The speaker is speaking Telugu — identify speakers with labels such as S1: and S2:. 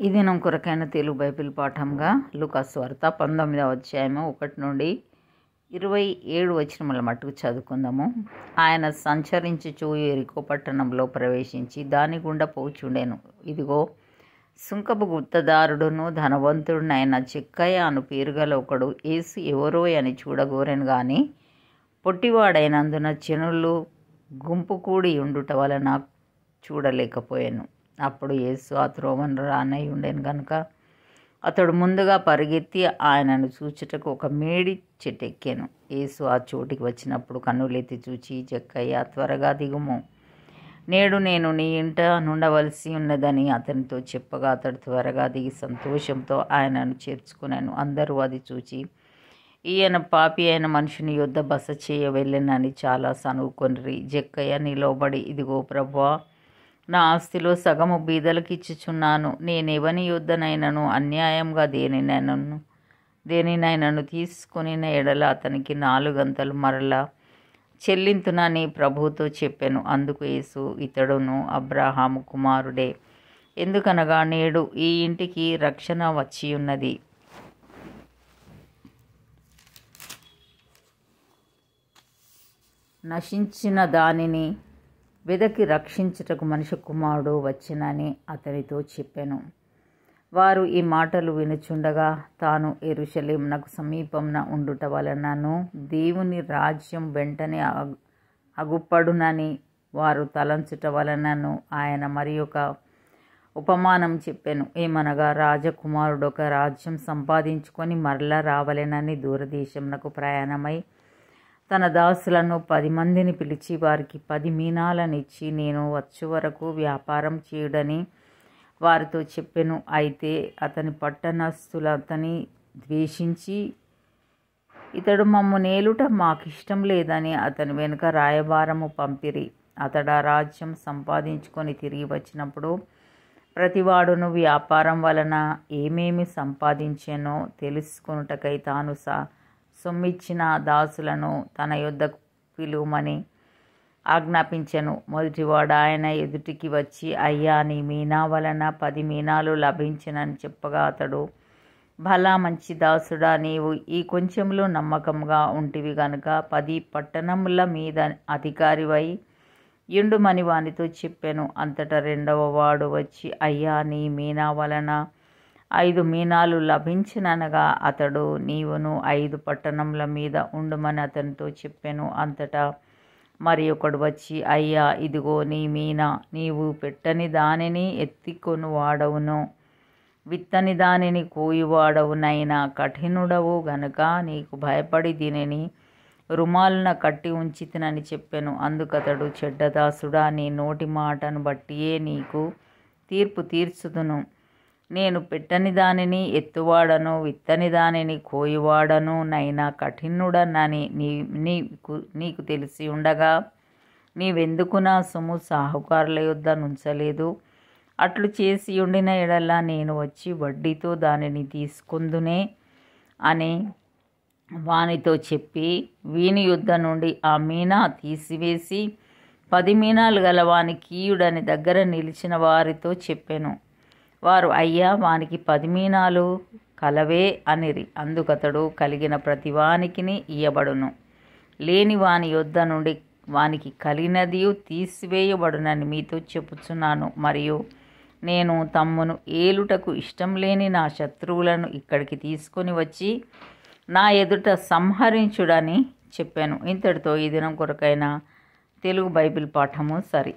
S1: ఈ దినం కొరకైన తెలుగు బైబిల్ పాఠంగా లుకాస్వార్త పంతొమ్మిదవ అధ్యాయము ఒకటి నుండి ఇరవై ఏడు మళ్ళీ మట్టుకు చదువుకుందాము ఆయన సంచరించుచూ ఎరికో పట్టణంలో ప్రవేశించి దాని గుండా పోచుండేను ఇదిగో సుంకపు గుప్తదారుడును ఆయన చిక్కయ్య అను పేరుగల ఒకడు ఏసు ఎవరో అని చూడగోరెను కానీ పొట్టివాడైనందున చెనులు గుంపు కూడి ఉండుట వలన చూడలేకపోయాను అప్పుడు యేసు ఆ త్రోవను రానై ఉండేను కనుక అతడు ముందుగా పరిగెత్తి ఆయనను చూచుటకు ఒక మేడి చెట్టెక్కాను యేసు ఆ చోటికి వచ్చినప్పుడు కన్నులెత్తి చూచి జక్కయ్య త్వరగా దిగుము నేడు నేను నీ ఇంట నుండవలసి ఉన్నదని అతనితో చెప్పగా అతడు త్వరగా దిగి సంతోషంతో ఆయనను చేర్చుకున్నాను అందరూ అది చూచి ఈయన పాపి అయిన మనిషిని యుద్ధ బస చేయ వెళ్ళనని చాలా సనువుకొనిరి జక్కయ్య నిలోబడి ఇదిగో ప్రభా నా ఆస్తిలో సగము బీదలకు ఇచ్చుచున్నాను నేనెవని యుద్ధనైనను అన్యాయంగా దేనినైనను దేనినైనను తీసుకుని ఎడల అతనికి నాలుగంతలు మరలా చెల్లింతునని ప్రభుతో చెప్పాను అందుకు యేసు ఇతడును అబ్రాహాము కుమారుడే ఎందుకనగా నేడు ఈ ఇంటికి రక్షణ వచ్చి ఉన్నది నశించిన దానిని వెదకి రక్షించుటకు మనిషి కుమారుడు వచ్చినని అతనితో చెప్పాను వారు ఈ మాటలు వినుచుండగా తాను నాకు సమీపంన ఉండుట వలనను దేవుని రాజ్యం వెంటనే అగుపడునని వారు తలంచుట వలనను ఆయన మరి ఒక ఉపమానం చెప్పాను ఏమనగా రాజకుమారుడు ఒక రాజ్యం సంపాదించుకొని మరలా రావలేనని దూరదేశంనకు ప్రయాణమై తన దాసులను పది మందిని పిలిచి వారికి పది మీనాలనిచ్చి నేను వచ్చు వరకు వ్యాపారం చేయుడని వారితో చెప్పాను అయితే అతని పట్టణస్తులు అతని ద్వేషించి ఇతడు మమ్ము నేలుట మాకు ఇష్టం లేదని అతని వెనుక రాయబారము పంపిరి అతడు ఆ రాజ్యం సంపాదించుకొని తిరిగి వచ్చినప్పుడు ప్రతివాడును వ్యాపారం వలన ఏమేమి సంపాదించానో తెలుసుకొనుటకై తాను సా సొమ్మిచ్చిన దాసులను తన యుద్ధకు పిలువమని ఆజ్ఞాపించను మొదటివాడు ఆయన ఎదుటికి వచ్చి అయ్యా నీ మీనా వలన పది మీనాలు లభించినని చెప్పగా అతడు భలా మంచి దాసుడా నీవు ఈ కొంచెంలో నమ్మకంగా ఉంటివి గనుక పది పట్టణముల మీద అధికారివై ఎండుమని వానితో చెప్పాను అంతటా రెండవ వాడు వచ్చి అయ్యా నీ మీనా వలన ఐదు మీనాలు లభించిననగా అతడు నీవును ఐదు పట్టణముల మీద ఉండుమని అతనితో చెప్పాను అంతటా మరి ఒకడు వచ్చి అయ్యా ఇదిగో నీ మీన నీవు పెట్టని దానిని ఎత్తికొను వాడవును విత్తని దానిని కోయివాడవునైనా కఠినుడవు గనుక నీకు భయపడి దీనిని రుమాలున కట్టి తినని చెప్పాను అందుకతడు చెడ్డదాసుడా నీ నోటి మాటను బట్టియే నీకు తీర్పు తీర్చుదును నేను పెట్టని దానిని ఎత్తువాడను విత్తని దానిని కోయివాడను నైనా కఠినుడనని నీ నీకు నీకు తెలిసి ఉండగా నీవెందుకు నా సొమ్ము సాహుకారుల యొద్ద నుంచలేదు అట్లు చేసి ఉండిన ఎడల్లా నేను వచ్చి వడ్డీతో దానిని తీసుకుందునే అని వానితో చెప్పి వీని యుద్ధ నుండి ఆ మీనా తీసివేసి పది మీనాలు గల వాని కీయుడని దగ్గర నిలిచిన వారితో చెప్పాను వారు అయ్యా వానికి పదిమీనాలు కలవే అనిరి అందుకతడు కలిగిన ప్రతివానికిని ఇయ్యబడును లేని వాని యొద్ద నుండి వానికి కలిగినది తీసివేయబడునని మీతో చెప్పుచున్నాను మరియు నేను తమ్మును ఏలుటకు ఇష్టం లేని నా శత్రువులను ఇక్కడికి తీసుకొని వచ్చి నా ఎదుట సంహరించుడని చెప్పాను ఇంతటితో ఈ దినం కొరకైన తెలుగు బైబిల్ పాఠము సరి